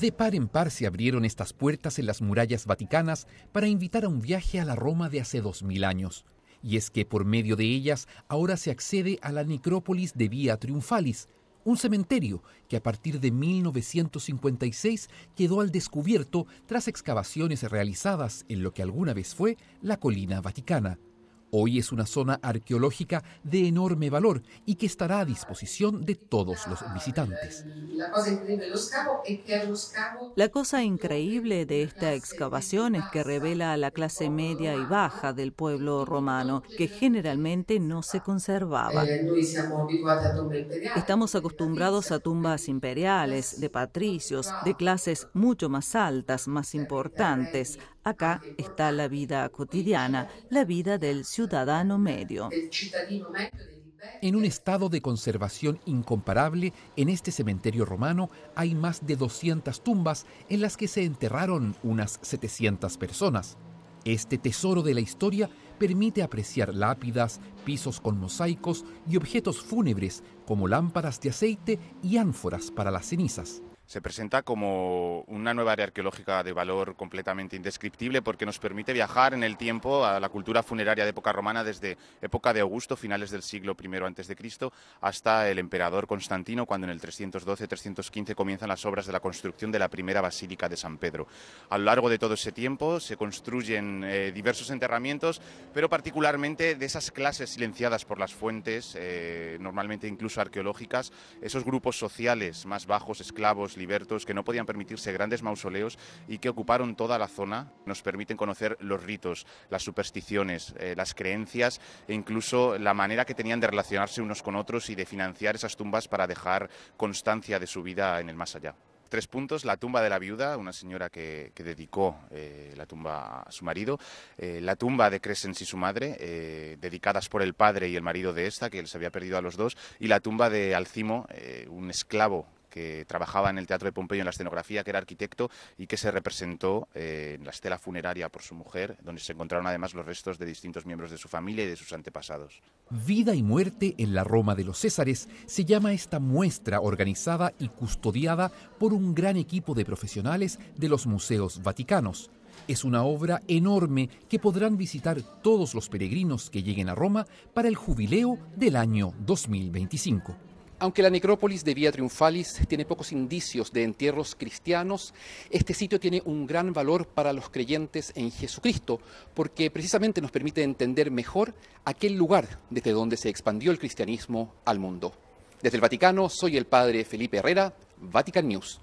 De par en par se abrieron estas puertas en las murallas vaticanas para invitar a un viaje a la Roma de hace dos mil años. Y es que por medio de ellas ahora se accede a la necrópolis de Via Triunfalis, un cementerio que a partir de 1956 quedó al descubierto tras excavaciones realizadas en lo que alguna vez fue la colina vaticana. Hoy es una zona arqueológica de enorme valor y que estará a disposición de todos los visitantes. La cosa increíble de esta excavación es que revela a la clase media y baja del pueblo romano, que generalmente no se conservaba. Estamos acostumbrados a tumbas imperiales, de patricios, de clases mucho más altas, más importantes. Acá está la vida cotidiana, la vida del ciudadano medio. En un estado de conservación incomparable, en este cementerio romano hay más de 200 tumbas en las que se enterraron unas 700 personas. Este tesoro de la historia permite apreciar lápidas, pisos con mosaicos y objetos fúnebres como lámparas de aceite y ánforas para las cenizas se presenta como una nueva área arqueológica de valor completamente indescriptible porque nos permite viajar en el tiempo a la cultura funeraria de época romana desde época de Augusto, finales del siglo I a.C., hasta el emperador Constantino, cuando en el 312-315 comienzan las obras de la construcción de la primera basílica de San Pedro. A lo largo de todo ese tiempo se construyen eh, diversos enterramientos, pero particularmente de esas clases silenciadas por las fuentes, eh, normalmente incluso arqueológicas, esos grupos sociales más bajos, esclavos, libertos, que no podían permitirse grandes mausoleos y que ocuparon toda la zona. Nos permiten conocer los ritos, las supersticiones, eh, las creencias e incluso la manera que tenían de relacionarse unos con otros y de financiar esas tumbas para dejar constancia de su vida en el más allá tres puntos. La tumba de la viuda, una señora que, dedicó eh, la tumba a su marido. Eh, la tumba de Crescens y su madre, dedicadas por el padre y el marido de esta, que se había perdido a los dos. Y la tumba de Alcimo, un esclavo que trabajaba en el Teatro de Pompeyo en la escenografía, que era arquitecto y que se representó eh, en la estela funeraria por su mujer, donde se encontraron además los restos de distintos miembros de su familia y de sus antepasados. Vida y muerte en la Roma de los Césares se llama esta muestra organizada y custodiada por un gran equipo de profesionales de los museos vaticanos. Es una obra enorme que podrán visitar todos los peregrinos que lleguen a Roma para el jubileo del año 2025. Aunque la necrópolis de Via Triunfalis tiene pocos indicios de entierros cristianos, este sitio tiene un gran valor para los creyentes en Jesucristo, porque precisamente nos permite entender mejor aquel lugar desde donde se expandió el cristianismo al mundo. Desde el Vaticano, soy el padre Felipe Herrera, Vatican News.